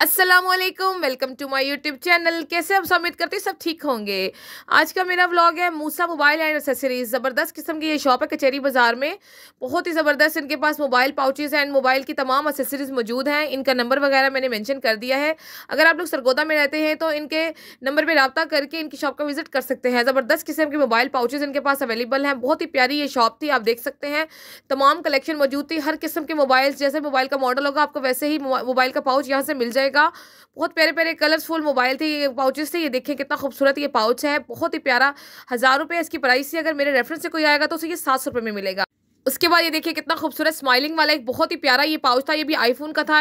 Aslam welcome to my YouTube channel कैसे हम उम्मीद करते हैं सब ठीक होंगे आज का मेरा व्लॉग है मूसा मोबाइल एंड एसेसरीज ज़बरदस्त किस्म की ये शॉप है कचहरी बाज़ार में बहुत ही ज़बरदस्त इनके पास मोबाइल पाउचेज़ एंड मोबाइल की तमाम एसेसरीज़ मौजूद हैं इनका नंबर वगैरह मैंने मैंशन कर दिया है अगर आप लोग सरगोदा में रहते हैं तो इनके नंबर पर रबता करके इनकी शॉप का विज़िट कर सकते हैं ज़बरदस्त किस्म के मोबाइल पाउचेज़ इनके पास अवेलेबल हैं बहुत ही प्यारी ये शॉप थी आप देख सकते हैं तमाम कलेक्शन मौजूद थी हर किस्म के मोबाइल जैसे मोबाइल का मॉडल होगा आपको वैसे ही मोबाइल का पाउच यहाँ से मिल जाएगा जाएगा बहुत प्यारे प्यारे कलर्सफुल मोबाइल थे ये पाउचेस थे ये देखें कितना खूबसूरत ये पाउच है बहुत ही प्यारा हज़ार रुपये इसकी प्राइस थी अगर मेरे रेफरेंस से कोई आएगा तो उसे ये सात सौ रुपये में मिलेगा उसके बाद ये देखिए कितना खूबसूरत स्माइलिंग वाला एक बहुत ही प्यारा ये पाउच था ये भी आईफोन का था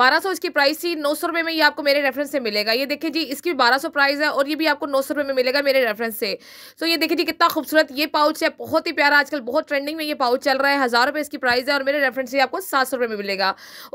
बारह सौ इसकी प्राइस थी नौ सौ रुपये में ये आपको मेरे रेफरेंस से मिलेगा ये देखिए जी इसकी भी बारह सौ प्राइस है और ये भी आपको नौ सौ रुपये में मिलेगा मेरे रेफरेंस से सो ये देखिए जी कितना खूबसूरत ये पाउच है बहुत ही प्यारा आजकल बहुत ट्रेंडिंग में ये पाउच चल रहा है हज़ार रुपये इसकी प्राइस है और मेरे रेफरेंस से आपको सात सौ रुपये में मिलेगा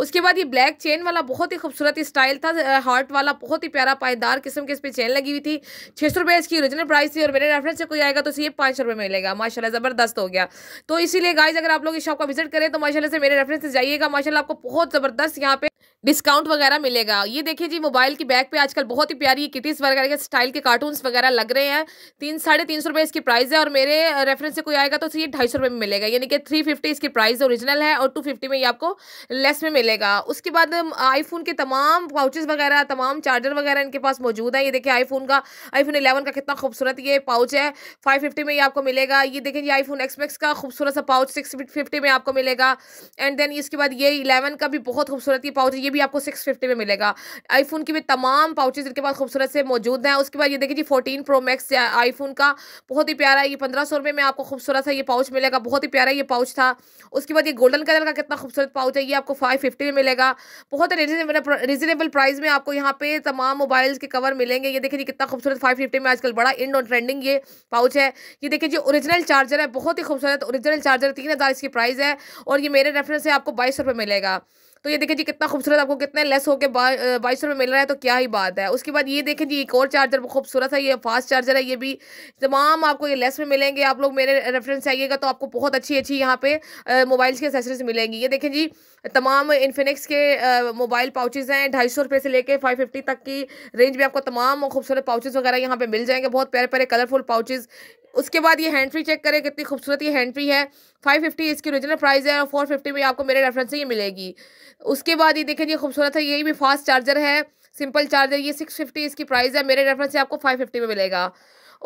उसके बाद ये ब्लैक चेन वाला बहुत ही खूबसूरत स्टाइल था हार्ट वाला बहुत ही प्यारा पायदार किस्म के इस पर चेन लगी हुई थी छः सौ रुपये इसकी ओरिजिनल प्राइस थी और मेरे रेफरेंस से कोई आएगा तो ये पाँच सौ रुपये में मिलेगा माशाला ज़बरदस्त हो गया तो इसीलिए गाय गाइज अगर आप लोग इस शॉप का विजिट करें तो माशाला से मेरे रेफरेंस से जाइएगा माशाला आपको बहुत ज़बरदस्त यहाँ पे डिस्काउंट वगैरह मिलेगा ये देखिए जी मोबाइल की बैग पे आजकल बहुत ही प्यारी किटीज वगैरह के स्टाइल के कार्टून्स वगैरह लग रहे हैं तीन साढ़े तीन सौ रुपये इसकी प्राइस है और मेरे रेफरेंस से कोई आएगा तो ये ढाई सौ रुपये में मिलेगा यानी कि थ्री फिफ्टी इसकी प्राइस ओरिजिनल है और टू फिफ्टी में ये आपको लेस में मिलेगा उसके बाद आईफोन के तमाम पाउचेज़ वगैरह तमाम चार्जर वगैरह इनके पास मौजूद है ये देखिए आईफोन का आईफोन इलेवन का कितना खूबसूरत ये पाउच है फाइव फिफ्टी में ये आपको मिलेगा ये देखिए ये आईफोन एक्समैक्स का खूबसूरत सा पाउच सिक्स फिफ्टी में आपको मिलेगा एंड देन इसके बाद ये इलेवन का भी बहुत खूबसूरत ये पाउच है ये भी आपको सिक्स फिफ्टी में मिलेगा आईफोन की भी तमाम पाउचेज इनके पास खूबसूरत से मौजूद हैं उसके बाद ये देखिए जी फोर्टीन प्रो मैक्स आईफोन का बहुत ही प्यारा है ये पंद्रह सौ रुपये में आपको खूबसूरत सा ये पाउच मिलेगा बहुत ही प्यारा ये पाउच था उसके बाद ये गोल्डन कलर का कितना खूबसूरत पाउच है ये आपको फाइव फिफ्टी में मिलेगा बहुत रीजनेबल प्राइस में आपको यहाँ पे तमाम मोबाइल्स के कवर मिलेंगे ये देखिए जी कितना खूबसूरत फाइव फिफ्टी में आजकल बड़ा इंड और ट्रेंडिंग ये पाउच है ये देखिए जी ओरिजिनल चार्जर है बहुत ही खूबसूरत ओरिजिनल चार्जर तीन हज़ार इसकी प्राइस है और ये मेरे रेफरेंस से आपको बाईस रुपये मिलेगा तो ये देखें जी कितना खूबसूरत आपको कितने लेस होकर बाईस सौ में मिल रहा है तो क्या ही बात है उसके बाद ये देखें जी एक और चार्जर खूबसूरत है ये फास्ट चार्जर है ये भी तमाम आपको ये लेस में मिलेंगे आप लोग मेरे रेफरेंस आइएगा तो आपको बहुत अच्छी अच्छी यहाँ पे मोबाइल्स की एसेसरीज मिलेंगी ये देखें जी तमाम इन्फिनिक्स के मोबाइल पाउचेज़ हैं ढाई सौ रुपये से लेके फाइव फिफ्टी तक की रेंज में आपको तमाम खूबसूरत पाउचेज़ वगैरह यहाँ पे मिल जाएंगे बहुत प्यारे प्यारे कलरफुल पाउचेज़ उसके बाद ये हैंड फ्री चेक करें कितनी खूबसूरत ये हैंड फ्री है फाइव फिफ्टी इसकी ओरिजिनल प्राइस है और फोर फिफ्टी में आपको मेरे रेफरेंस से ही मिलेगी उसके बाद ये देखें ये खूबसूरत है यही भी फास्ट चार्जर है सिंपल चार्जर ये सिक्स फिफ्टी इसकी प्राइस है मेरे रेफरेंस से आपको फाइव फिफ्टी में मिलेगा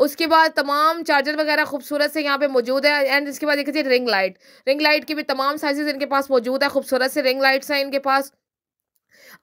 उसके बाद तमाम चार्जर वगैरह खूबसूरत से यहाँ पे मौजूद है एंड इसके बाद देखिए रिंग लाइट रिंग लाइट की भी तमाम साइजेस इनके पास मौजूद है खूबसूरत से रिंग लाइट्स हैं इनके पास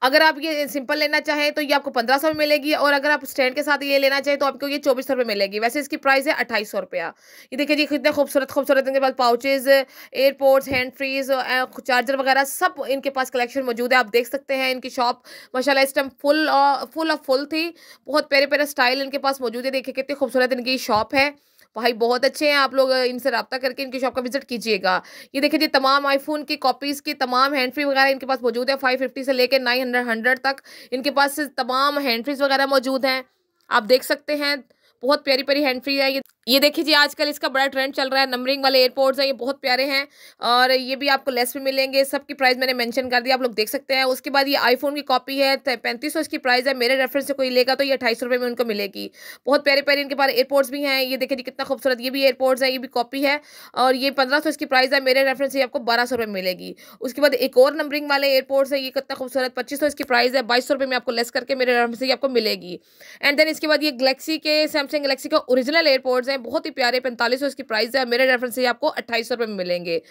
अगर आप ये सिंपल लेना चाहें तो ये आपको पंद्रह सौ में मिलेगी और अगर आप स्टैंड के साथ ये लेना चाहें तो आपको ये चौबीस सौ रुपये मिलेगी वैसे इसकी प्राइस है अट्ठाईस सौ रुपया ये देखिए जी कितने खूबसूरत खूबसूरत इनके पास pouches airports hand frees charger वगैरह सब इनके पास कलेक्शन मौजूद है आप देख सकते हैं इनकी शॉप माशाला इस time full full of full थी बहुत प्यारे प्यारे स्टाइल इनके पास मौजूद है देखिए कितनी खूबसूरत इनकी शॉप है भाई बहुत अच्छे हैं आप लोग इनसे रबा करके इनकी शॉप का विजिट कीजिएगा ये देखिए जी तमाम आईफोन की कॉपीज़ की तमाम हैंड फ्री वगैरह इनके पास मौजूद है फाइव फिफ्टी से लेकर नाइन हंड्रेड तक इनके पास तमाम हैंड फ्रीज वगैरह मौजूद हैं आप देख सकते हैं बहुत प्यारी प्यारी हैंड फ्री है ये ये देखिए जी आजकल इसका बड़ा ट्रेंड चल रहा है नंबरिंग वाले एयरपोर्ट्स हैं ये बहुत प्यारे हैं और ये भी आपको लेस में मिलेंगे सबकी प्राइस मैंने मेंशन कर दिया आप लोग देख सकते हैं उसके बाद ये आईफोन की कॉपी है पैंतीस सौ इसकी प्राइस है मेरे रेफरेंस से कोई लेगा तो ये अठाईस रुपये में उनको मिलेगी बहुत प्यारे प्यारे इनके पास एयरपोर्ट्स भी हैं ये देखिए जी कितना खूबसूरत ये भी एयरपोर्ट्स है ये भी कॉपी है और ये पंद्रह सौ इसकी प्राइस है मेरे रेफरेंस से आपको बारह सौ रुपये मिलेगी उसके बाद एक और नंबरिंग वाले एयरपोर्ट्स है ये कितना खूबसूरत पच्चीस सौ इसकी प्राइस है बाईस सौ रुपये में आपको लेस करके मेरे रेफरेंस से आपको मिलेगी एंड देन इसके बाद ये गलेक्सी के सैमसंग गलेक्सी का ओरिजिनल एयरपोर्ट्स हैं बहुत ही प्यारे पैंतालीस सौ इसकी प्राइस है मेरे रेफरेंस से आपको अट्ठाईस सौ रुपये में मिलेंगे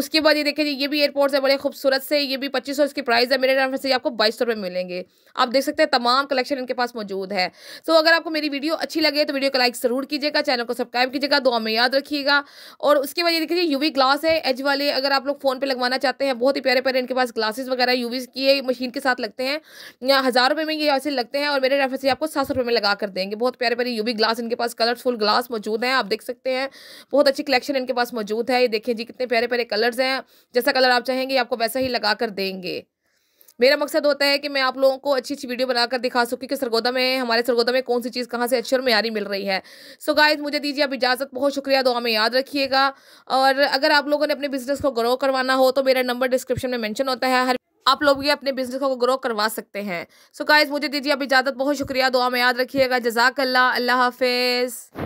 उसके बाद ये देखिए जी ये भी एयरपोर्ट है बड़े खूबसूरत से ये भी पच्चीस सौ इसकी प्राइस है मेरे रेफरेंस से आपको बाईस सौ में मिलेंगे आप देख सकते हैं तमाम कलेक्शन इनके पास मौजूद है सो अगर आपको मेरी वीडियो अच्छी लगे तो वीडियो को लाइक ज़रूर कीजिएगा चैनल को सब्सक्राइब कीजिएगा दो हमें याद रखिएगा और उसके बाद ये देखिए यूवी ग्लास है एज वाले अगर आप लोग फ़ोन पर लगवाना चाहते हैं बहुत ही प्यारे प्यारे इनके पास ग्लासेस वगैरह यूवी की मशीन के साथ लगते हैं या हज़ार रुपये में ये ऐसे लगते हैं और मेरे रेफरेंस से आपको सात सौ रुपये में लगा कर देंगे बहुत प्यारे प्यारे यूवी ग्लास इनके पास कलरफुल ग्लास मौजूद मौजूद हैं आप देख सकते हैं बहुत अच्छी कलेक्शन इनके पास मौजूद है ये देखें जी कितने प्यारे प्यारे कलर्स हैं जैसा कलर आप चाहेंगे आपको वैसा ही लगा कर देंगे मेरा मकसद होता है कि मैं आप लोगों को अच्छी अच्छी वीडियो बनाकर दिखा सकूँ कि सरगोदा में हमारे सरगोदा में कौन सी चीज़ कहाँ से अच्छी और मैारी मिल रही है सो so गाइज मुझे दीजिए आप इजाज़त बहुत शुक्रिया दुआ में याद रखिएगा और अगर आप लोगों ने अपने बिजनेस को ग्रो करवाना हो तो मेरा नंबर डिस्क्रिप्शन में मैंशन होता है हर आप लोग भी अपने बिजनेस को ग्रो करवा सकते हैं सो so गाइज मुझे दीजिए आप इजाज़त बहुत शुक्रिया दुआ में याद रखिएगा जजाकल्ला अल्लाह हाफिज़